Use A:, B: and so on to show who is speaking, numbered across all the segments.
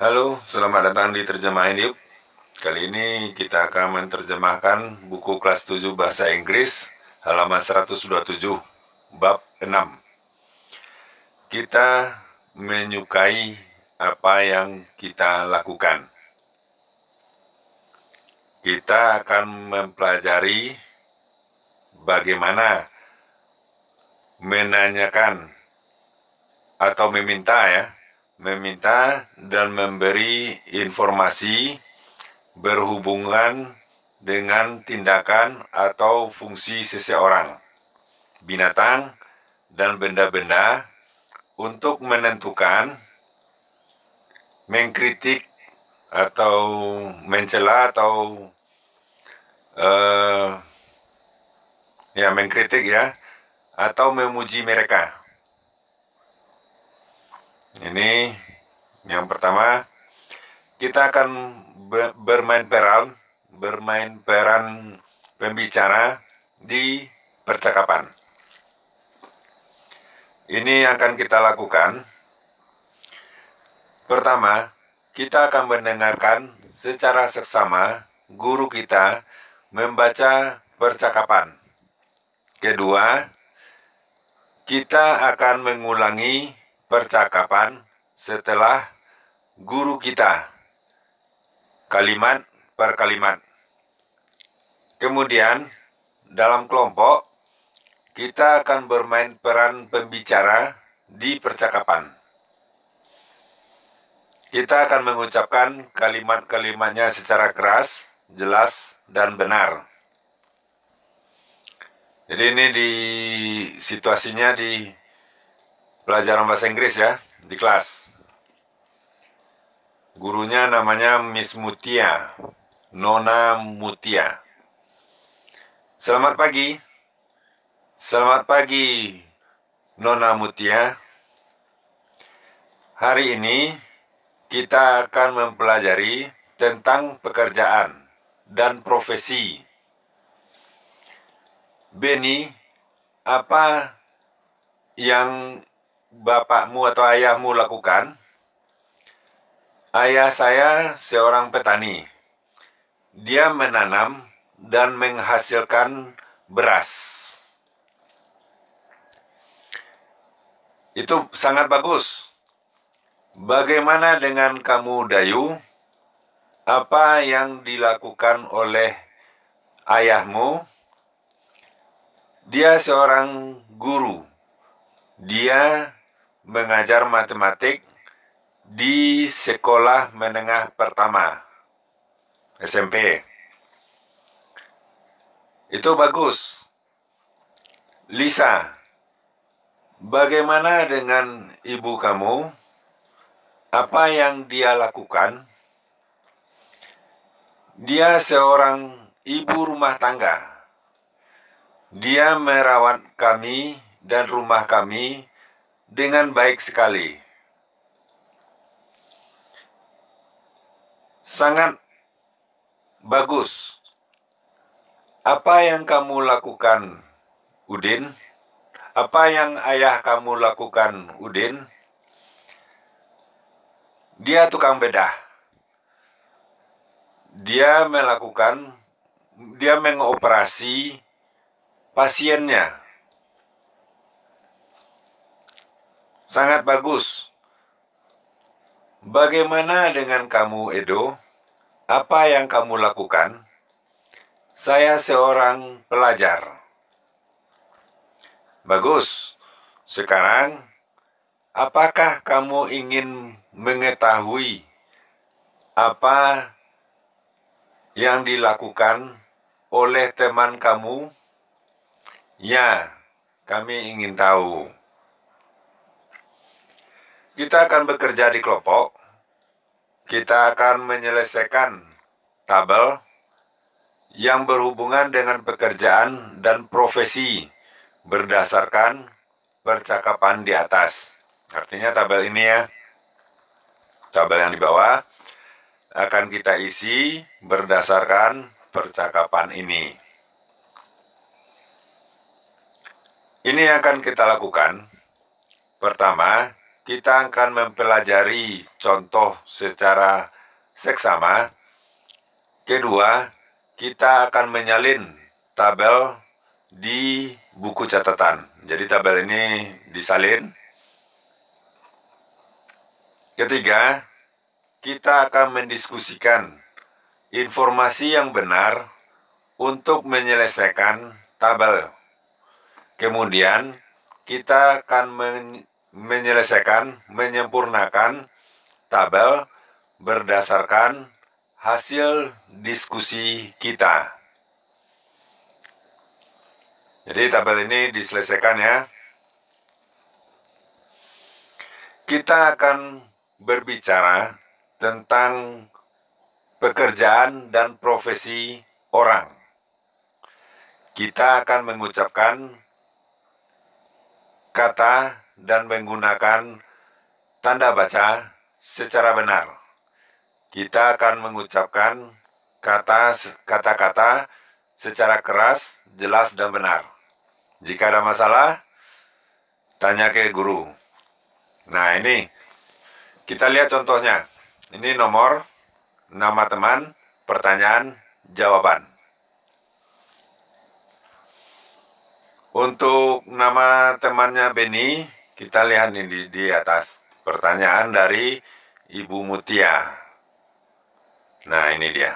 A: Halo, selamat datang di Terjemahin. Yuk. Kali ini kita akan menerjemahkan buku kelas 7 Bahasa Inggris, halaman 127, bab 6. Kita menyukai apa yang kita lakukan. Kita akan mempelajari bagaimana menanyakan atau meminta ya meminta dan memberi informasi berhubungan dengan tindakan atau fungsi seseorang, binatang, dan benda-benda untuk menentukan, mengkritik, atau mencela atau uh, ya mengkritik ya atau memuji mereka ini yang pertama kita akan bermain peran, bermain peran pembicara di percakapan. Ini akan kita lakukan. Pertama, kita akan mendengarkan secara seksama guru kita membaca percakapan. Kedua, kita akan mengulangi percakapan setelah guru kita kalimat per kalimat. Kemudian dalam kelompok kita akan bermain peran pembicara di percakapan. Kita akan mengucapkan kalimat-kalimatnya secara keras, jelas, dan benar. Jadi ini di situasinya di pelajaran bahasa Inggris ya di kelas. Gurunya namanya Miss Mutia, Nona Mutia. Selamat pagi. Selamat pagi, Nona Mutia. Hari ini kita akan mempelajari tentang pekerjaan dan profesi. Benny, apa yang bapakmu atau ayahmu lakukan? Ayah saya seorang petani. Dia menanam dan menghasilkan beras. Itu sangat bagus. Bagaimana dengan kamu, Dayu? Apa yang dilakukan oleh ayahmu? Dia seorang guru. Dia mengajar matematik di sekolah menengah pertama SMP. Itu bagus. Lisa, bagaimana dengan ibu kamu? Apa yang dia lakukan? Dia seorang ibu rumah tangga. Dia merawat kami dan rumah kami dengan baik sekali. Sangat bagus. Apa yang kamu lakukan, Udin? Apa yang ayah kamu lakukan, Udin? Dia tukang bedah. Dia melakukan, dia mengoperasi pasiennya Sangat bagus. Bagaimana dengan kamu, Edo? Apa yang kamu lakukan? Saya seorang pelajar. Bagus. Sekarang, apakah kamu ingin mengetahui apa yang dilakukan oleh teman kamu? Ya, kami ingin tahu. Kita akan bekerja di kelompok. Kita akan menyelesaikan tabel yang berhubungan dengan pekerjaan dan profesi berdasarkan percakapan di atas. Artinya tabel ini ya. Tabel yang di bawah akan kita isi berdasarkan percakapan ini. Ini yang akan kita lakukan. Pertama, kita akan mempelajari contoh secara seksama. Kedua, kita akan menyalin tabel di buku catatan. Jadi tabel ini disalin. Ketiga, kita akan mendiskusikan informasi yang benar untuk menyelesaikan tabel. Kemudian, kita akan menyelesaikan, menyempurnakan tabel berdasarkan hasil diskusi kita. Jadi tabel ini diselesaikan ya. Kita akan berbicara tentang pekerjaan dan profesi orang. Kita akan mengucapkan kata dan menggunakan tanda baca secara benar. Kita akan mengucapkan kata-kata secara keras, jelas, dan benar. Jika ada masalah, tanya ke guru. Nah, ini kita lihat contohnya. Ini nomor, nama teman, pertanyaan, jawaban. Untuk nama temannya Benny, kita lihat ini di, di atas pertanyaan dari Ibu Mutia. Nah, ini dia.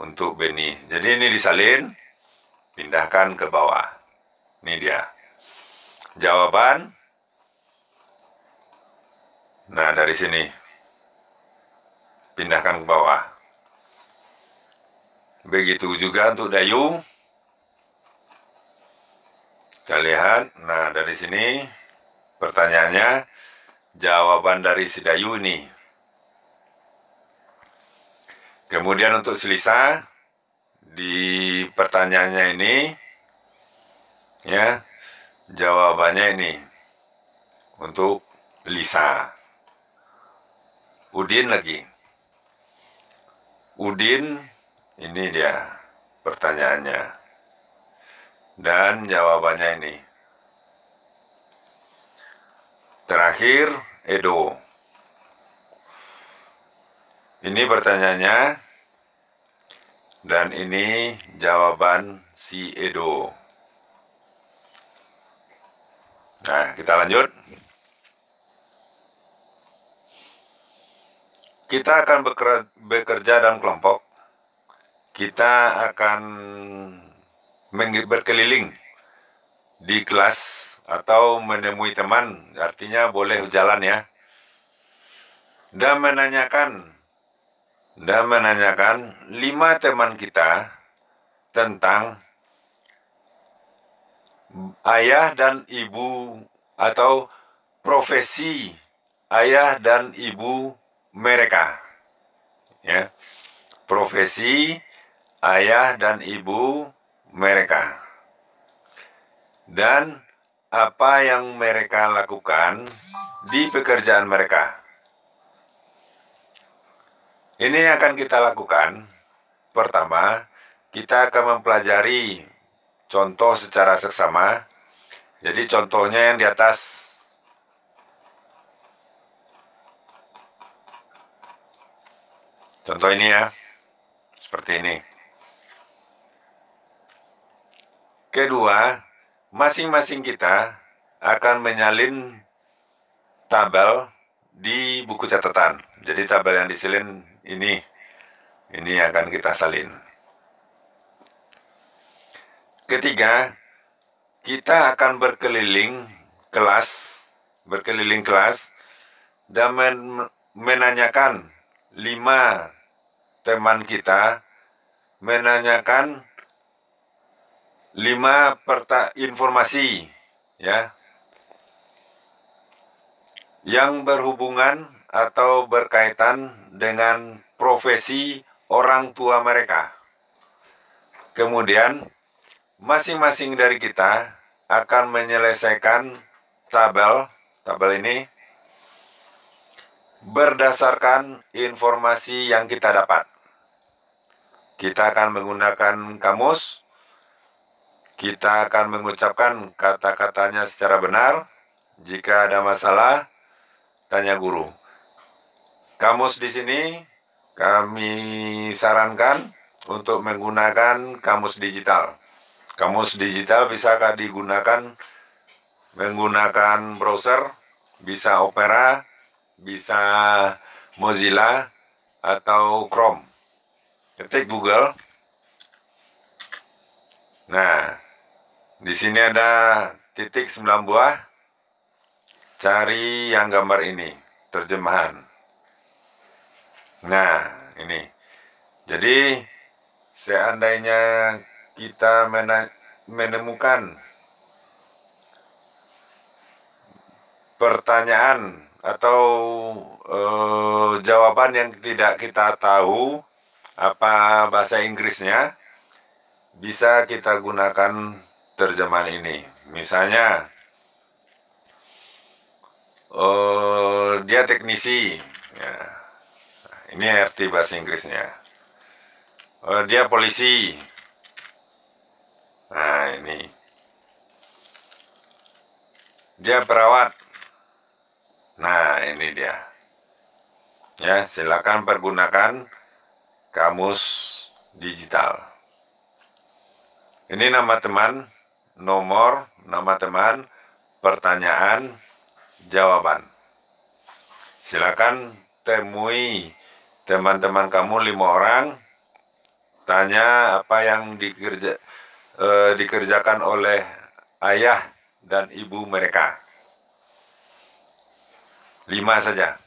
A: Untuk Beni. Jadi ini disalin, pindahkan ke bawah. Ini dia. Jawaban. Nah, dari sini. Pindahkan ke bawah. Begitu juga untuk Dayung. Kita lihat, nah dari sini pertanyaannya, jawaban dari ini Kemudian untuk Selisa, di pertanyaannya ini, ya, jawabannya ini, untuk Lisa. Udin lagi. Udin, ini dia pertanyaannya. Dan jawabannya ini. Terakhir, Edo. Ini pertanyaannya. Dan ini jawaban si Edo. Nah, kita lanjut. Kita akan bekerja dalam kelompok. Kita akan berkeliling di kelas atau menemui teman, artinya boleh jalan ya. Dan menanyakan dan menanyakan lima teman kita tentang ayah dan ibu atau profesi ayah dan ibu mereka. Ya. Profesi ayah dan ibu mereka. Dan apa yang mereka lakukan di pekerjaan mereka. Ini yang akan kita lakukan. Pertama, kita akan mempelajari contoh secara seksama. Jadi contohnya yang di atas. Contoh ini ya. Seperti ini. Kedua, masing-masing kita akan menyalin tabel di buku catatan. Jadi tabel yang disalin ini, ini akan kita salin. Ketiga, kita akan berkeliling kelas, berkeliling kelas dan men menanyakan lima teman kita menanyakan lima perta informasi ya yang berhubungan atau berkaitan dengan profesi orang tua mereka. Kemudian masing-masing dari kita akan menyelesaikan tabel tabel ini berdasarkan informasi yang kita dapat. Kita akan menggunakan kamus kita akan mengucapkan kata-katanya secara benar. Jika ada masalah, tanya guru. Kamus di sini kami sarankan untuk menggunakan kamus digital. Kamus digital bisa digunakan menggunakan browser, bisa Opera, bisa Mozilla, atau Chrome. Ketik Google. Nah, di sini ada titik 9 buah. Cari yang gambar ini, terjemahan. Nah, ini. Jadi, seandainya kita menemukan pertanyaan atau eh, jawaban yang tidak kita tahu apa bahasa Inggrisnya bisa kita gunakan terjemahan ini. Misalnya, uh, dia teknisi, ya. ini arti bahasa Inggrisnya. Uh, dia polisi. Nah, ini. Dia perawat. Nah, ini dia. Ya, silakan pergunakan kamus digital. Ini nama teman nomor, nama teman, pertanyaan, jawaban. Silakan temui teman-teman kamu lima orang, tanya apa yang dikerja, e, dikerjakan oleh ayah dan ibu mereka. Lima saja.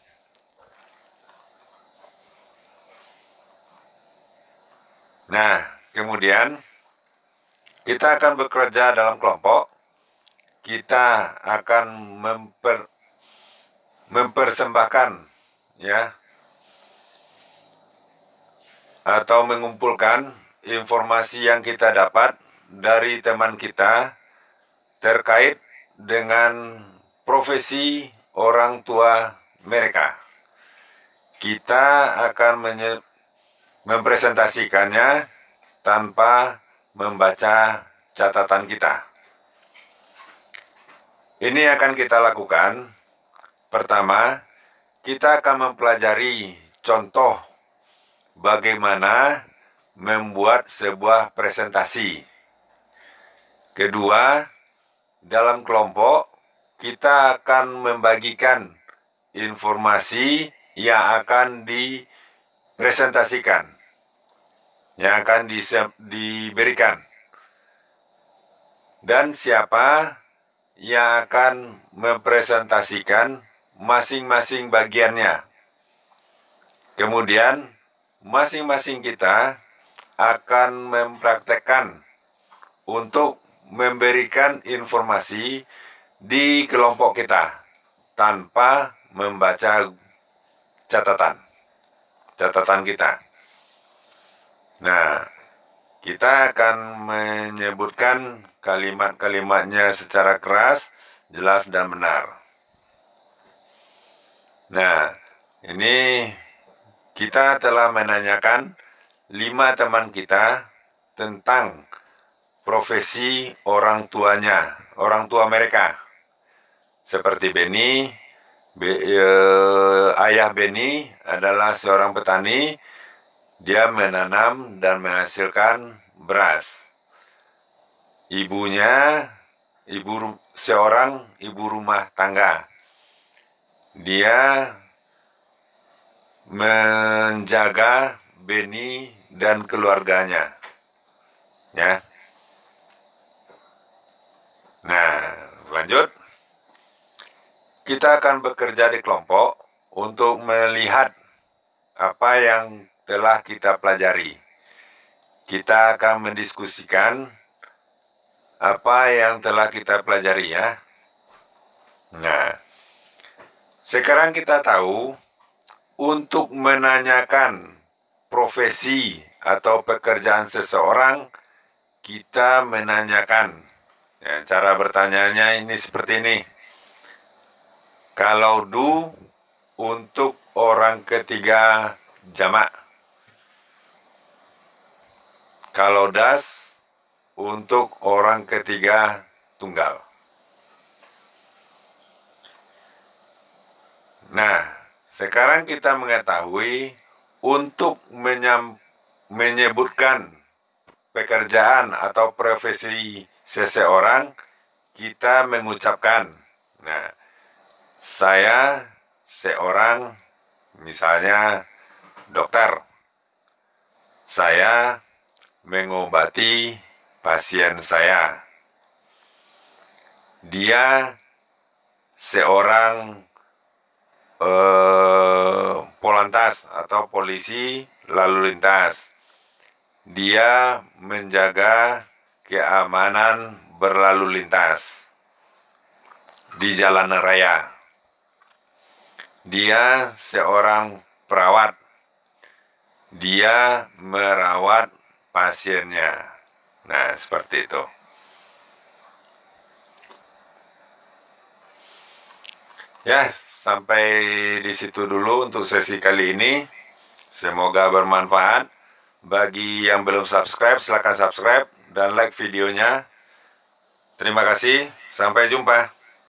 A: Nah, kemudian kita akan bekerja dalam kelompok. Kita akan memper mempersembahkan ya atau mengumpulkan informasi yang kita dapat dari teman kita terkait dengan profesi orang tua mereka. Kita akan mempresentasikannya tanpa membaca catatan kita. Ini akan kita lakukan. Pertama, kita akan mempelajari contoh bagaimana membuat sebuah presentasi. Kedua, dalam kelompok kita akan membagikan informasi yang akan dipresentasikan yang akan disiap, diberikan. Dan siapa yang akan mempresentasikan masing-masing bagiannya. Kemudian, masing-masing kita akan mempraktekkan untuk memberikan informasi di kelompok kita tanpa membaca catatan catatan kita. Nah, kita akan menyebutkan kalimat-kalimatnya secara keras, jelas dan benar. Nah, ini kita telah menanyakan lima teman kita tentang profesi orang tuanya, orang tua mereka. Seperti Benny, Be, e, ayah Benny adalah seorang petani, dia menanam dan menghasilkan beras. Ibunya, ibu seorang ibu rumah tangga. Dia menjaga Beni dan keluarganya. Ya. Nah, lanjut. Kita akan bekerja di kelompok untuk melihat apa yang telah kita pelajari. Kita akan mendiskusikan apa yang telah kita pelajari ya. Nah, sekarang kita tahu untuk menanyakan profesi atau pekerjaan seseorang, kita menanyakan. Ya, cara bertanyanya ini seperti ini. Kalau du untuk orang ketiga jamak. Kalau das untuk orang ketiga tunggal. Nah, sekarang kita mengetahui untuk menyam, menyebutkan pekerjaan atau profesi seseorang, kita mengucapkan, nah, saya seorang misalnya dokter, saya mengobati pasien saya. Dia seorang eh, polantas atau polisi lalu lintas. Dia menjaga keamanan berlalu lintas di jalan raya. Dia seorang perawat. Dia merawat pasiennya. Nah, seperti itu. Ya, sampai di situ dulu untuk sesi kali ini. Semoga bermanfaat. Bagi yang belum subscribe, silahkan subscribe dan like videonya. Terima kasih, sampai jumpa.